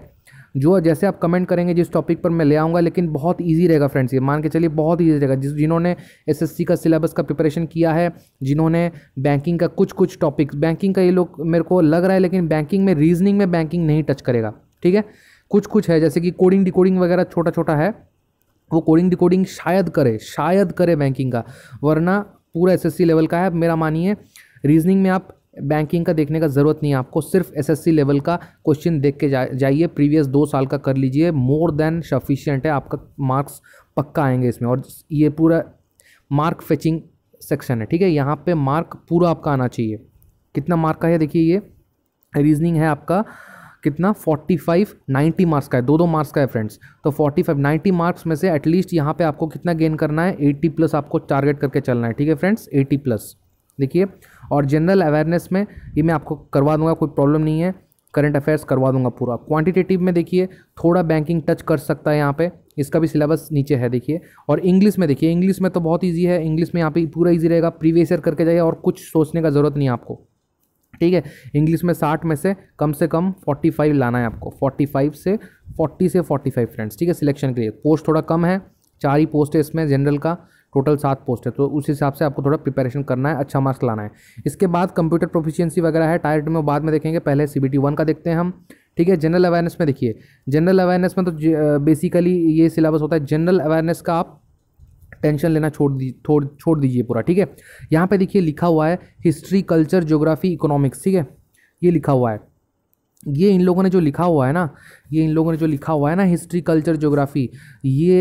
जो जैसे आप कमेंट करेंगे जिस टॉपिक पर मैं ले आऊँगा लेकिन बहुत ईजी रहेगा फ्रेंड्स ये मान के चलिए बहुत ईजी रहेगा जिस जिन्होंने एस का सिलेबस का प्रिपरेशन किया है जिन्होंने बैंकिंग का कुछ कुछ टॉपिक बैंकिंग का ये लोग मेरे को लग रहा है लेकिन बैंकिंग में रीजनिंग में बैंकिंग नहीं टच करेगा ठीक है कुछ कुछ है जैसे कि कोडिंग डिकोडिंग वगैरह छोटा छोटा है वो कोडिंग डिकोडिंग शायद करे शायद करे बैंकिंग का वरना पूरा एसएससी लेवल का है मेरा मानिए रीजनिंग में आप बैंकिंग का देखने का ज़रूरत नहीं है आपको सिर्फ एसएससी लेवल का क्वेश्चन देख के जा जाइए प्रीवियस दो साल का कर लीजिए मोर देन सफिशियंट है आपका मार्क्स पक्का आएंगे इसमें और ये पूरा मार्क फेचिंग सेक्शन है ठीक है यहाँ पे मार्क पूरा आपका आना चाहिए कितना मार्क का है देखिए ये रीजनिंग है आपका कितना फोर्टी फाइव नाइन्टी मार्क्स का है दो दो मार्क्स का है फ्रेंड्स तो फोर्टी फाइव नाइन्टी मार्क्स में से एटलीस्ट यहाँ पे आपको कितना गेन करना है एट्टी प्लस आपको टारगेट करके चलना है ठीक है फ्रेंड्स एटी प्लस देखिए और जनरल अवेयरनेस में ये मैं आपको करवा दूंगा कोई प्रॉब्लम नहीं है करंट अफेयर्स करवा दूंगा पूरा क्वांटिटेटिव में देखिए थोड़ा बैंकिंग टच कर सकता है यहाँ पे इसका भी सिलेबस नीचे है देखिए और इंग्लिश में देखिए इंग्लिश में तो बहुत ईजी है इंग्लिश में यहाँ पे पूरा ईजी रहेगा प्रीवियस ईयर करके जाइए और कुछ सोचने का ज़रूरत नहीं आपको ठीक है इंग्लिश में साठ में से कम से कम फोर्टी फाइव लाना है आपको फोर्टी फाइव से फोर्टी से फोर्टी फाइव फ्रेंड्स ठीक है सिलेक्शन के लिए पोस्ट थोड़ा कम है चार ही पोस्ट है इसमें जनरल का टोटल सात पोस्ट है तो उस हिसाब से आपको थोड़ा प्रिपरेशन करना है अच्छा मार्क्स लाना है इसके बाद कंप्यूटर प्रोफिशियंसी वगैरह है टायर में बाद में देखेंगे पहले सी बी वन का देखते हैं हम ठीक है जनरल अवेयरनेस में देखिए जनरल अवेयरनेस में तो बेसिकली ये सिलेबस होता है जनरल अवेयरनेस का आप टेंशन लेना छोड़ दी छोड़ छोड़ दीजिए पूरा ठीक है यहाँ पे देखिए लिखा हुआ है हिस्ट्री कल्चर ज्योग्राफी इकोनॉमिक्स ठीक है ये लिखा हुआ है ये इन लोगों ने जो लिखा हुआ है ना ये इन लोगों ने जो लिखा हुआ है ना हिस्ट्री कल्चर ज्योग्राफी ये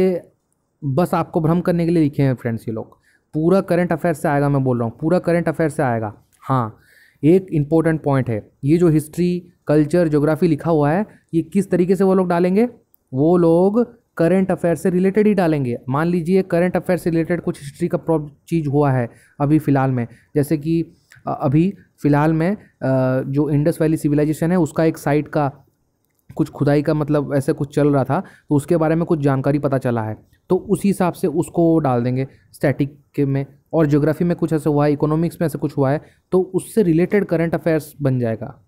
बस आपको भ्रम करने के लिए लिखे हैं फ्रेंड्स ये लोग पूरा करंट अफेयर से आएगा मैं बोल रहा हूँ पूरा करंट अफेयर से आएगा हाँ एक इम्पॉर्टेंट पॉइंट है ये जो हिस्ट्री कल्चर जोग्राफी लिखा हुआ है ये किस तरीके से वो लोग डालेंगे वो लोग करंट अफेयर से रिलेटेड ही डालेंगे मान लीजिए करंट अफेयर से रिलेटेड कुछ हिस्ट्री का चीज़ हुआ है अभी फ़िलहाल में जैसे कि अभी फ़िलहाल में जो इंडस वैली सिविलाइजेशन है उसका एक साइट का कुछ खुदाई का मतलब ऐसे कुछ चल रहा था तो उसके बारे में कुछ जानकारी पता चला है तो उसी हिसाब से उसको डाल देंगे स्टैटिक के में और ज्योग्राफी में कुछ ऐसे हुआ है इकोनॉमिक्स में ऐसे कुछ हुआ है तो उससे रिलेटेड करंट अफेयर्स बन जाएगा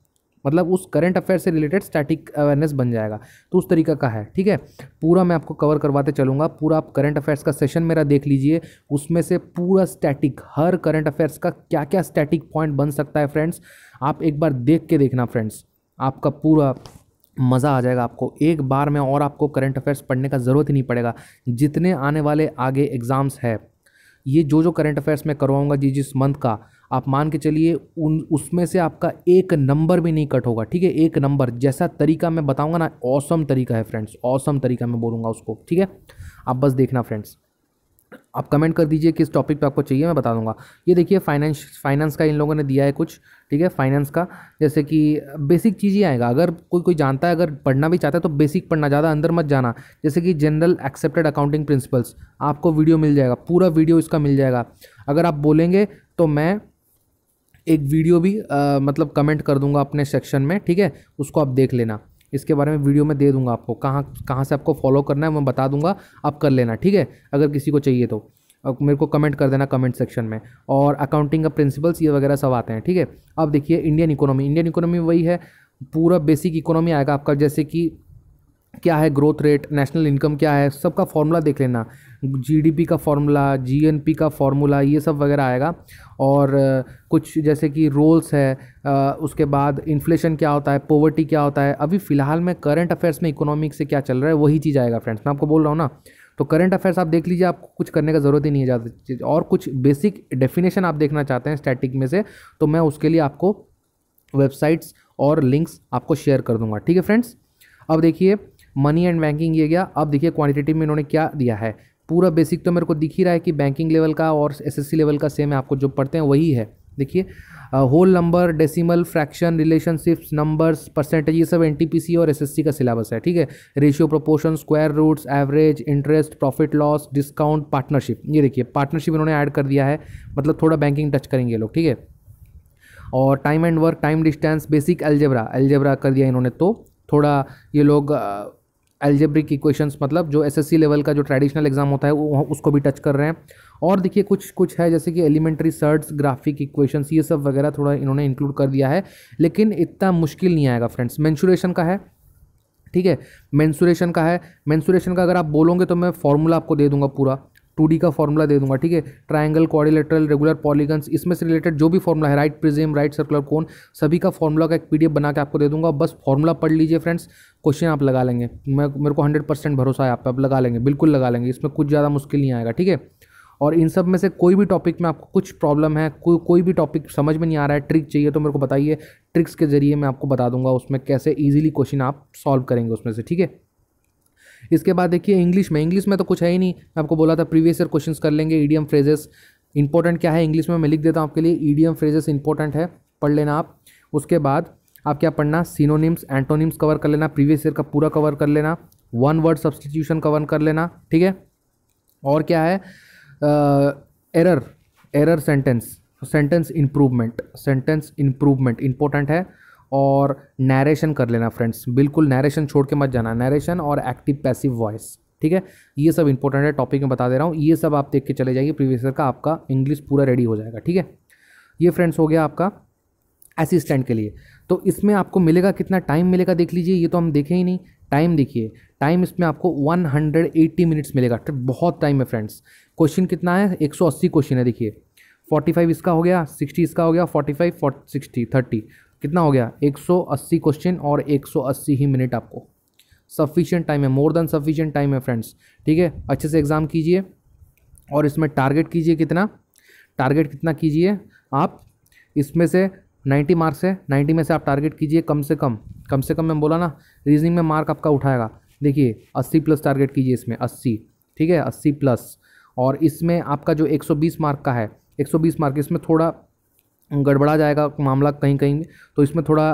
मतलब उस करंट अफेयर से रिलेटेड स्टैटिक अवेयरनेस बन जाएगा तो उस तरीका का है ठीक है पूरा मैं आपको कवर करवाते चलूँगा पूरा आप करंट अफेयर्स का सेशन मेरा देख लीजिए उसमें से पूरा स्टैटिक हर करंट अफेयर्स का क्या क्या स्टैटिक पॉइंट बन सकता है फ्रेंड्स आप एक बार देख के देखना फ्रेंड्स आपका पूरा मज़ा आ जाएगा आपको एक बार में और आपको करंट अफेयर्स पढ़ने का ज़रूरत ही नहीं पड़ेगा जितने आने वाले आगे एग्ज़ाम्स है ये जो जो करंट अफेयर्स मैं करवाऊँगा जी जिस मंथ का आप मान के चलिए उन उसमें से आपका एक नंबर भी नहीं कट होगा ठीक है एक नंबर जैसा तरीका मैं बताऊँगा ना औसम तरीका है फ्रेंड्स औसम तरीका मैं बोलूँगा उसको ठीक है आप बस देखना फ्रेंड्स आप कमेंट कर दीजिए किस टॉपिक पे आपको चाहिए मैं बता दूंगा ये देखिए फाइनेंस फाइनेंस का इन लोगों ने दिया है कुछ ठीक है फाइनेंस का जैसे कि बेसिक चीज़ ही आएगा अगर कोई कोई जानता है अगर पढ़ना भी चाहता है तो बेसिक पढ़ना ज़्यादा अंदर मत जाना जैसे कि जनरल एक्सेप्टेड अकाउंटिंग प्रिंसिपल्स आपको वीडियो मिल जाएगा पूरा वीडियो इसका मिल जाएगा अगर आप बोलेंगे तो मैं एक वीडियो भी आ, मतलब कमेंट कर दूंगा अपने सेक्शन में ठीक है उसको आप देख लेना इसके बारे में वीडियो में दे दूंगा आपको कहाँ कहाँ से आपको फॉलो करना है मैं बता दूंगा आप कर लेना ठीक है अगर किसी को चाहिए तो मेरे को कमेंट कर देना कमेंट सेक्शन में और अकाउंटिंग का प्रिंसिपल्स ये वगैरह सब आते हैं ठीक है अब देखिए इंडियन इकोनॉमी इंडियन इकोनॉमी वही है पूरा बेसिक इकोनॉमी आएगा आपका जैसे कि क्या है ग्रोथ रेट नेशनल इनकम क्या है सबका फॉर्मूला देख लेना जीडीपी का फार्मूला जीएनपी का फार्मूला ये सब वगैरह आएगा और कुछ जैसे कि रोल्स है उसके बाद इन्फ्लेशन क्या होता है पॉवर्टी क्या होता है अभी फ़िलहाल में करंट अफेयर्स में इकोनॉमिक से क्या चल रहा है वही चीज़ आएगा फ्रेंड्स मैं आपको बोल रहा हूँ ना तो करंट अफेयर्स आप देख लीजिए आपको कुछ करने का ज़रूरत ही नहीं है ज़्यादा और कुछ बेसिक डेफिनेशन आप देखना चाहते हैं स्टैटिक में से तो मैं उसके लिए आपको वेबसाइट्स और लिंक्स आपको शेयर कर दूंगा ठीक है फ्रेंड्स अब देखिए मनी एंड बैंकिंग ये गया अब देखिए क्वांटिटेटिव में इन्होंने क्या दिया है पूरा बेसिक तो मेरे को दिख ही रहा है कि बैंकिंग लेवल का और एसएससी लेवल का सेम है आपको जो पढ़ते हैं वही है देखिए whole number decimal fraction relationships numbers percentage ये सब एन और एस का सिलेबस है ठीक है ratio proportion square roots average interest profit loss discount partnership ये देखिए पार्टनरशिप इन्होंने ऐड कर दिया है मतलब थोड़ा बैंकिंग टच करेंगे लोग ठीक है और time and work time distance basic algebra algebra कर दिया इन्होंने तो थोड़ा ये लोग एल्जेब्रिक इक्वेशंस मतलब जो एसएससी लेवल का जो ट्रेडिशनल एग्जाम होता है वो उसको भी टच कर रहे हैं और देखिए कुछ कुछ है जैसे कि एलिमेंट्री सर्ट्स ग्राफिक इक्वेशंस ये सब वगैरह थोड़ा इन्होंने इंक्लूड कर दिया है लेकिन इतना मुश्किल नहीं आएगा फ्रेंड्स मैंशुरेशन का है ठीक है मैंसुरेशन का है मैंसुरेशन का अगर आप बोलोगे तो मैं फॉर्मूला आपको दे दूंगा पूरा टू का फॉर्मूला दे दूंगा ठीक है ट्राइंगल क्वारिलेटरल रेगुलर पॉलीगन्स इसमें से रिलेटेड जो भी फॉर्मूला है right prism right circular cone सभी का फॉर्मूला का एक पी बना के आपको दे दूंगा बस फॉर्मूला पढ़ लीजिए फ्रेंड्स क्वेश्चन आप लगा लेंगे मैं मेरे को हंड्रेड परसेंट भरोसा है आप पे आप लगा लेंगे बिल्कुल लगा लेंगे इसमें कुछ ज़्यादा मुश्किल नहीं आएगा ठीक है और इन सब में से कोई भी टॉपिक में आपको कुछ प्रॉब्लम है कोई कोई भी टॉपिक समझ में नहीं आ रहा है ट्रिक चाहिए तो मेरे को बताइए ट्रिक्स के ज़रिए मैं आपको बता दूंगा उसमें कैसे इजीली क्वेश्चन आप सॉल्व करेंगे उसमें से ठीक है इसके बाद देखिए इंग्लिश में इंग्लिश में तो कुछ है ही नहीं आपको बोला था प्रीवियस ईयर क्वेश्चन कर लेंगे ईडीएम फ्रेजेस इंपॉर्टेंट क्या है इंग्लिश में मैं लिख देता हूँ आपके लिए ईडीएम फ्रेजेस इंपॉर्टेंट है पढ़ लेना आप उसके बाद आप क्या पढ़ना सिनोनिम्स एंटोनिम्स कवर कर लेना प्रीवियस ईयर का पूरा कवर कर लेना वन वर्ड सब्सटीट्यूशन कवर कर लेना ठीक है और क्या है error error sentence sentence improvement sentence improvement important है और नरेशन कर लेना फ्रेंड्स बिल्कुल नरेशन छोड़ के मत जाना नरेशन और एक्टिव पैसिव वॉइस ठीक है ये सब इंपॉर्टेंट है टॉपिक में बता दे रहा हूँ ये सब आप देख के चले जाइए प्रीवियस ईयर का आपका इंग्लिश पूरा रेडी हो जाएगा ठीक है ये फ्रेंड्स हो गया आपका असिस्टेंट के लिए तो इसमें आपको मिलेगा कितना टाइम मिलेगा देख लीजिए ये तो हम देखें ही नहीं टाइम देखिए टाइम इसमें आपको 180 मिनट्स मिलेगा तो बहुत टाइम है फ्रेंड्स क्वेश्चन कितना है 180 क्वेश्चन है देखिए 45 इसका हो गया 60 इसका हो गया 45 40 सिक्सटी थर्टी कितना हो गया 180 क्वेश्चन और 180 ही मिनट आपको सफिशिएंट टाइम है मोर देन सफिशिएंट टाइम है फ्रेंड्स ठीक है अच्छे से एग्ज़ाम कीजिए और इसमें टारगेट कीजिए कितना टारगेट कितना कीजिए आप इसमें से 90 मार्क्स है 90 में से आप टारगेट कीजिए कम से कम कम से कम मैं बोला ना रीजनिंग में मार्क आपका उठाएगा देखिए अस्सी प्लस टारगेट कीजिए इसमें अस्सी ठीक है अस्सी प्लस और इसमें आपका जो एक मार्क का है एक मार्क इसमें थोड़ा गड़बड़ा जाएगा मामला कहीं कहीं तो इसमें थोड़ा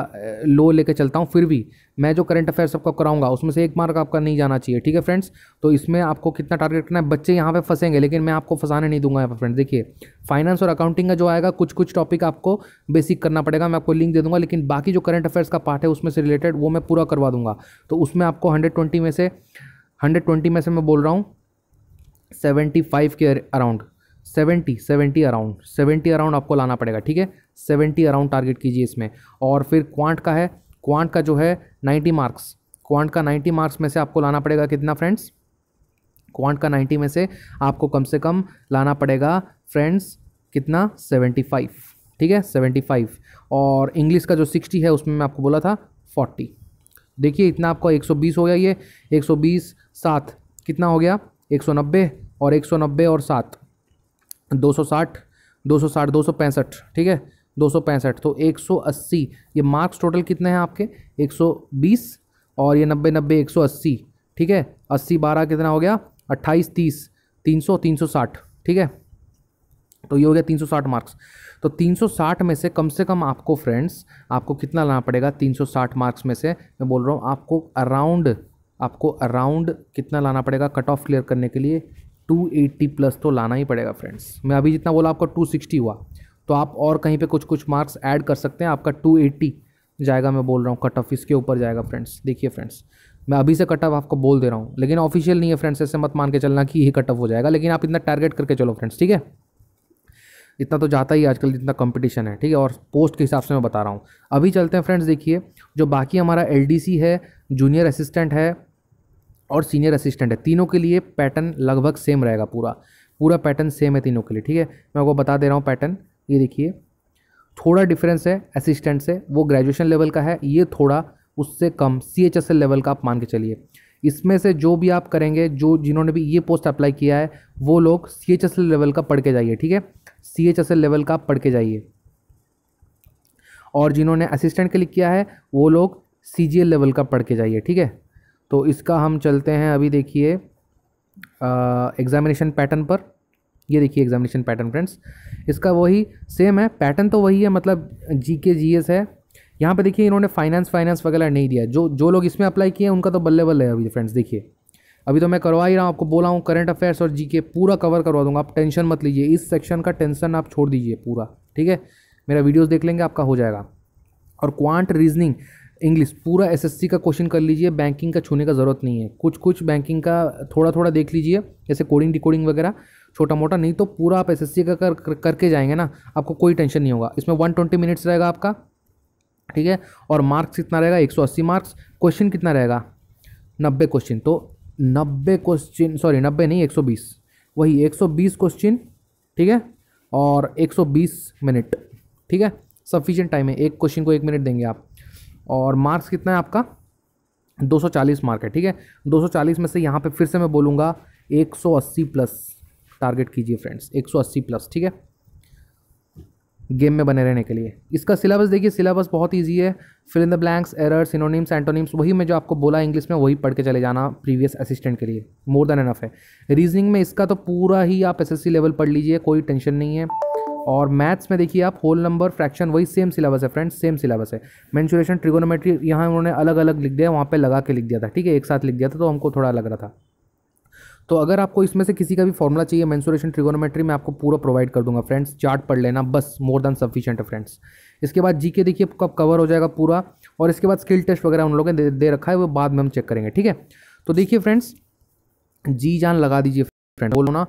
लो लेके चलता हूँ फिर भी मैं जो करंट अफेयर्स आपका कराऊंगा उसमें से एक मार्क आपका नहीं जाना चाहिए ठीक है फ्रेंड्स तो इसमें आपको कितना टारगेट करना है बच्चे यहाँ पे फंसेंगे लेकिन मैं आपको फंसाने नहीं दूंगा यहाँ पर फ्रेंड्स देखिए फाइनेंस और अकाउंटिंग का जो आएगा कुछ कुछ टॉपिक आपको बेसिक करना पड़ेगा मैं आपको लिंक दे दूंगा लेकिन बाकी जो करंट अफेयर्स का पार्ट है उसमें से रिलेटेड वो मैं पूरा करवा दूंगा तो उसमें आपको हंड्रेड में से हंड्रेड में से मैं बोल रहा हूँ सेवेंटी के around seventy seventy around seventy around आपको लाना पड़ेगा ठीक है सेवेंटी अराउंड टारगेट कीजिए इसमें और फिर क्वांट का है क्वांट का जो है नाइन्टी मार्क्स क्वांट का नाइन्टी मार्क्स में से आपको लाना पड़ेगा कितना फ्रेंड्स क्वांट का नाइन्टी में से आपको कम से कम लाना पड़ेगा फ्रेंड्स कितना सेवेंटी फाइव ठीक है सेवेंटी फाइव और इंग्लिश का जो सिक्सटी है उसमें मैं आपको बोला था फोर्टी देखिए इतना आपका एक सौ बीस हो गया ये एक सौ बीस सात कितना हो गया एक सौ नब्बे और एक सौ नब्बे और सात दो सौ साठ दो सौ साठ दो सौ पैंसठ ठीक है दो सौ पैंसठ तो एक सौ अस्सी ये मार्क्स टोटल कितने हैं आपके एक सौ बीस और ये नब्बे नब्बे एक सौ अस्सी ठीक है अस्सी बारह कितना हो गया अट्ठाईस तीस तीन सौ तीन सौ साठ ठीक है तो ये हो गया तीन सौ साठ मार्क्स तो तीन सौ साठ में से कम से कम आपको फ्रेंड्स आपको कितना लाना पड़ेगा तीन सौ साठ मार्क्स में से मैं बोल रहा हूँ आपको अराउंड आपको अराउंड कितना लाना पड़ेगा कट ऑफ क्लियर करने के लिए 280 प्लस तो लाना ही पड़ेगा फ्रेंड्स मैं अभी जितना बोला आपका 260 हुआ तो आप और कहीं पे कुछ कुछ मार्क्स ऐड कर सकते हैं आपका 280 जाएगा मैं बोल रहा हूँ कट ऑफ इसके ऊपर जाएगा फ्रेंड्स देखिए फ्रेंड्स मैं अभी से कट ऑफ आपको बोल दे रहा हूँ लेकिन ऑफिशियल नहीं है फ्रेंड्स ऐसे मत मान के चलना कि ये कट ऑफ हो जाएगा लेकिन आप इतना टारगेट करके चलो फ्रेंड्स ठीक है इतना तो जाता ही आजकल जितना कंपटीशन है ठीक है और पोस्ट के हिसाब से मैं बता रहा हूँ अभी चलते हैं फ्रेंड्स देखिए जो बाकी हमारा एल है जूनियर असिस्टेंट है और सीनियर असिस्टेंट है तीनों के लिए पैटर्न लगभग सेम रहेगा पूरा पूरा पैटर्न सेम है तीनों के लिए ठीक है मैं आपको बता दे रहा हूँ पैटर्न ये देखिए थोड़ा डिफरेंस है असिस्टेंट से वो ग्रेजुएशन लेवल का है ये थोड़ा उससे कम C H S L level का आप मान के चलिए इसमें से जो भी आप करेंगे जो जिन्होंने भी ये पोस्ट अप्लाई किया है वो लोग C H S L level का पढ़ के जाइए ठीक है C H S L level का पढ़ के जाइए और जिन्होंने असिस्टेंट के लिए किया है वो लोग सी जी एल लेवल का पढ़ के जाइए ठीक है तो इसका हम चलते हैं अभी देखिए एग्ज़ामिनेशन पैटर्न पर ये देखिए एग्ज़ामिनेशन पैटर्न फ्रेंड्स इसका वही सेम है पैटर्न तो वही है मतलब जी के जी एस है यहाँ पे देखिए इन्होंने फाइनेंस फाइनेंस वगैरह नहीं दिया जो जो लोग इसमें अप्लाई किए हैं उनका तो बल्ले बल्ले है अभी फ्रेंड्स देखिए अभी तो मैं करवा ही रहा हूँ आपको बोला हूँ करंट अफेयर्स और जी के पूरा कवर करवा दूँगा आप टेंशन मत लीजिए इस सेक्शन का टेंशन आप छोड़ दीजिए पूरा ठीक है मेरा वीडियोज़ देख लेंगे आपका हो जाएगा और क्वांट रीजनिंग इंग्लिश पूरा एसएससी का क्वेश्चन कर लीजिए बैंकिंग का छूने का ज़रूरत नहीं है कुछ कुछ बैंकिंग का थोड़ा थोड़ा देख लीजिए जैसे कोडिंग डिकोडिंग वगैरह छोटा मोटा नहीं तो पूरा आप एसएससी का कर, कर, करके जाएंगे ना आपको कोई टेंशन नहीं होगा इसमें वन ट्वेंटी मिनट्स रहेगा आपका ठीक है और मार्क्स कितना रहेगा एक सौ अस्सी मार्क्स क्वेश्चन कितना रहेगा नब्बे क्वेश्चन तो नब्बे क्वेश्चन सॉरी नब्बे नहीं एक सौ बीस वही एक सौ बीस क्वेश्चन ठीक है और एक सौ बीस मिनट ठीक है सफिशियंट टाइम है एक क्वेश्चन को एक मिनट देंगे आप और मार्क्स कितना है आपका 240 मार्क है ठीक है 240 में से यहाँ पे फिर से मैं बोलूँगा 180 प्लस टारगेट कीजिए फ्रेंड्स 180 प्लस ठीक है गेम में बने रहने के लिए इसका सिलेबस देखिए सिलेबस बहुत ईजी है fill in the blanks error synonyms antonyms वही मैं जो आपको बोला इंग्लिश में वही पढ़ के चले जाना प्रीवियस असिस्टेंट के लिए मोर देन एनफ है रीजनिंग में इसका तो पूरा ही आप एसएससी लेवल पढ़ लीजिए कोई टेंशन नहीं है और मैथ्स में देखिए आप होल नंबर फ्रैक्शन वही सेम सिलेबस है फ्रेंड्स सेम सिलेबस है मैंशुरेशन ट्रिगोनोमेट्री यहाँ उन्होंने अलग अलग लिख दिया वहाँ पर लगा के लिख दिया था ठीक है एक साथ लिख दिया था तो हमको थोड़ा लग रहा था तो अगर आपको इसमें से किसी का भी फॉर्मूला चाहिए मैंसुरेशन ट्रिगोनोमेट्री मैं आपको पूरा प्रोवाइड कर दूंगा फ्रेंड्स चार्ट पढ़ लेना बस मोर देन सफिशियंट है फ्रेंड्स इसके बाद जी के देखिए कब कवर हो जाएगा पूरा और इसके बाद स्किल टेस्ट वगैरह उन लोगों ने दे, दे रखा है वो बाद में हम चेक करेंगे ठीक है तो देखिए फ्रेंड्स जी जान लगा दीजिए फ्रेंड बोलो ना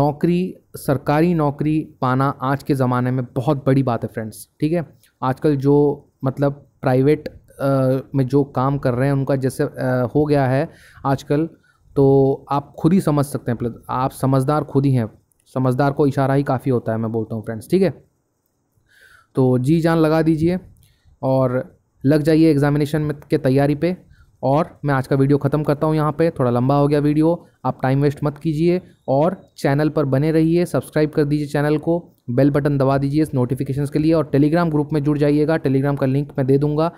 नौकरी सरकारी नौकरी पाना आज के ज़माने में बहुत बड़ी बात है फ्रेंड्स ठीक है आजकल जो मतलब प्राइवेट में जो काम कर रहे हैं उनका जैसे हो गया है आजकल तो आप खुद ही समझ सकते हैं प्लस आप समझदार खुद ही हैं समझदार को इशारा ही काफ़ी होता है मैं बोलता हूँ फ्रेंड्स ठीक है तो जी जान लगा दीजिए और लग जाइए एग्जामिनेशन में के तैयारी पे और मैं आज का वीडियो ख़त्म करता हूँ यहाँ पे थोड़ा लंबा हो गया वीडियो आप टाइम वेस्ट मत कीजिए और चैनल पर बने रहिए सब्सक्राइब कर दीजिए चैनल को बेल बटन दबा दीजिए नोटिफिकेशन के लिए और टेलीग्राम ग्रुप में जुड़ जाइएगा टेलीग्राम का लिंक मैं दे दूँगा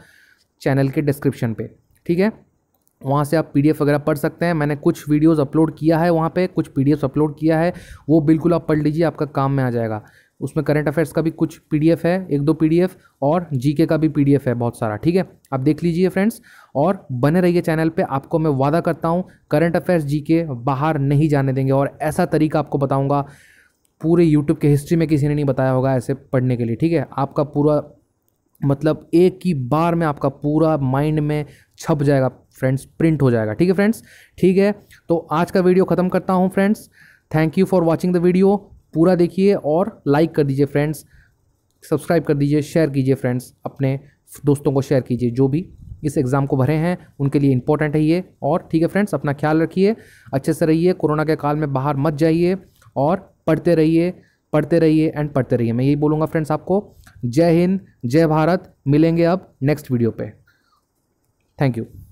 चैनल के डिस्क्रिप्शन पर ठीक है वहाँ से आप पीडीएफ वगैरह पढ़ सकते हैं मैंने कुछ वीडियोस अपलोड किया है वहाँ पे कुछ पीडीएफ अपलोड किया है वो बिल्कुल आप पढ़ लीजिए आपका काम में आ जाएगा उसमें करंट अफेयर्स का भी कुछ पीडीएफ है एक दो पीडीएफ और जीके का भी पीडीएफ है बहुत सारा ठीक है आप देख लीजिए फ्रेंड्स और बने रहिए चैनल पे आपको मैं वादा करता हूँ करंट अफेयर्स जी बाहर नहीं जाने देंगे और ऐसा तरीका आपको बताऊँगा पूरे यूट्यूब के हिस्ट्री में किसी ने नहीं बताया होगा ऐसे पढ़ने के लिए ठीक है आपका पूरा मतलब एक ही बार में आपका पूरा माइंड में छप जाएगा फ्रेंड्स प्रिंट हो जाएगा ठीक है फ्रेंड्स ठीक है तो आज का वीडियो ख़त्म करता हूँ friends thank you for watching the video पूरा देखिए और लाइक कर दीजिए फ्रेंड्स सब्सक्राइब कर दीजिए शेयर कीजिए फ्रेंड्स अपने दोस्तों को शेयर कीजिए जो भी इस एग्ज़ाम को भरे हैं उनके लिए इंपॉर्टेंट है ये और ठीक है फ्रेंड्स अपना ख्याल रखिए अच्छे से रहिए कोरोना के काल में बाहर मत जाइए और पढ़ते रहिए पढ़ते रहिए एंड पढ़ते रहिए मैं यही बोलूँगा फ्रेंड्स आपको जय हिंद जय भारत मिलेंगे अब नेक्स्ट वीडियो पर थैंक यू